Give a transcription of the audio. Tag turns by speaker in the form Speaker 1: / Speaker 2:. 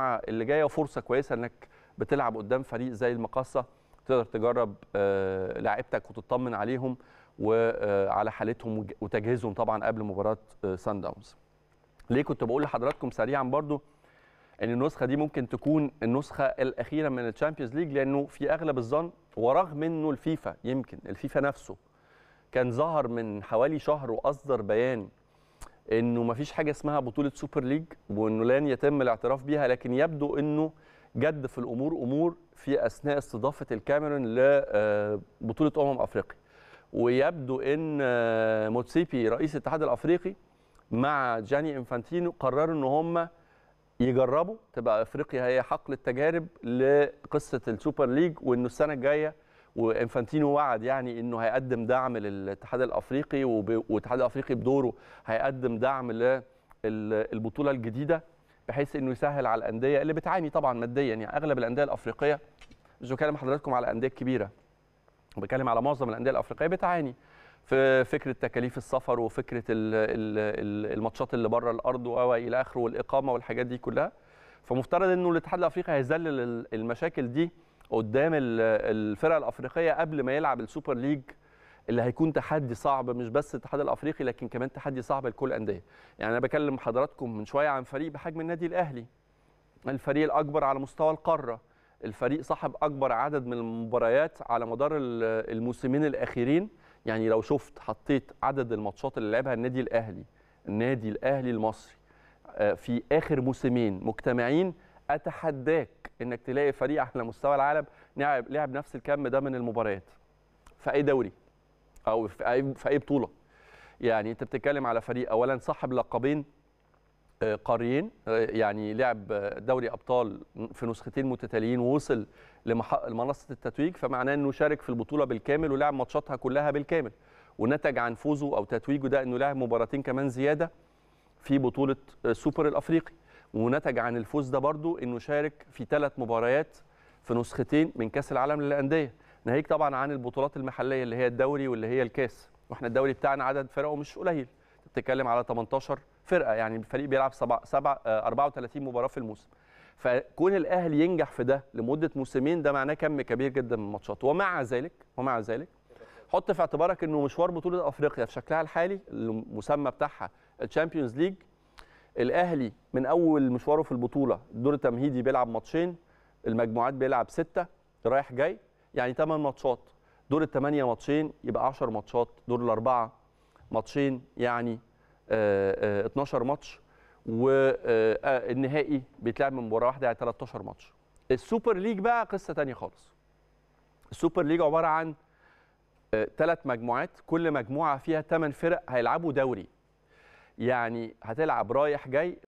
Speaker 1: اللي جايه وفرصه كويسه انك بتلعب قدام فريق زي المقصه تقدر تجرب آه، لاعيبتك وتطمن عليهم وعلى آه، حالتهم وتجهيزهم طبعا قبل مباراه سان آه، داونز. ليه كنت بقول لحضراتكم سريعا برضو ان النسخه دي ممكن تكون النسخه الاخيره من الشامبيونز ليج لانه في اغلب الظن ورغم انه الفيفا يمكن الفيفا نفسه كان ظهر من حوالي شهر واصدر بيان انه ما فيش حاجه اسمها بطوله سوبر ليج وانه لن يتم الاعتراف بها لكن يبدو انه جد في الامور امور في اثناء استضافه الكاميرون لبطوله آه، امم افريقيا ويبدو ان آه، موتسيبي رئيس الاتحاد الافريقي مع جاني انفانتينو قرروا ان هم يجربوا تبقى افريقيا هي حقل التجارب لقصه السوبر ليج وانه السنه الجايه وانفانتينو وعد يعني انه هيقدم دعم للاتحاد الافريقي والاتحاد الافريقي بدوره هيقدم دعم للبطوله الجديده بحيث انه يسهل على الانديه اللي بتعاني طبعا ماديا يعني اغلب الانديه الافريقيه مش بكلم حضراتكم على الانديه الكبيره بكلم على معظم الانديه الافريقيه بتعاني في فكره تكاليف السفر وفكره الماتشات اللي بره الارض والى اخره والاقامه والحاجات دي كلها فمفترض انه الاتحاد الافريقي هيذلل المشاكل دي قدام الفرق الافريقيه قبل ما يلعب السوبر ليج اللي هيكون تحدي صعب مش بس الاتحاد الافريقي لكن كمان تحدي صعب لكل الانديه يعني انا بكلم حضراتكم من شويه عن فريق بحجم النادي الاهلي الفريق الاكبر على مستوى القاره الفريق صاحب اكبر عدد من المباريات على مدار الموسمين الاخيرين يعني لو شفت حطيت عدد الماتشات اللي لعبها النادي الاهلي النادي الاهلي المصري آه، في اخر موسمين مجتمعين اتحداك انك تلاقي فريق على مستوى العالم لعب لعب نفس الكم ده من المباريات في اي دوري او في اي في اي بطوله يعني انت بتتكلم على فريق اولا صاحب لقبين آه، قاريين آه، يعني لعب دوري ابطال في نسختين متتاليين ووصل لمنصه التتويج فمعناه انه شارك في البطوله بالكامل ولعب ماتشاتها كلها بالكامل ونتج عن فوزه او تتويجه ده انه لعب مباراتين كمان زياده في بطوله آه، سوبر الافريقي ونتج عن الفوز ده برضو انه شارك في ثلاث مباريات في نسختين من كاس العالم للانديه ناهيك طبعا عن البطولات المحليه اللي هي الدوري واللي هي الكاس واحنا الدوري بتاعنا عدد فرقه مش قليل بتتكلم على 18 فرقه يعني الفريق بيلعب 7 7 34 مباراه في الموسم فكون الاهلي ينجح في ده لمده موسمين ده معناه كم كبير جدا من الماتشات ومع ذلك ومع ذلك حط في اعتبارك انه مشوار بطوله افريقيا في شكلها الحالي المسمى بتاعها الشامبيونز ليج الاهلي من اول مشواره في البطوله الدور التمهيدي بيلعب ماتشين المجموعات بيلعب سته رايح جاي يعني ثمان ماتشات دور الثمانيه ماتشين يبقى 10 ماتشات دور الاربعه ماتشين يعني 12 آه، آه، ماتش والنهائي آه، بيتلعب من مباراه واحده يعني 13 ماتش السوبر ليج بقى قصه ثانيه خالص السوبر ليج عباره عن ثلاث مجموعات كل مجموعه فيها ثمان فرق هيلعبوا دوري يعني هتلعب رايح جاي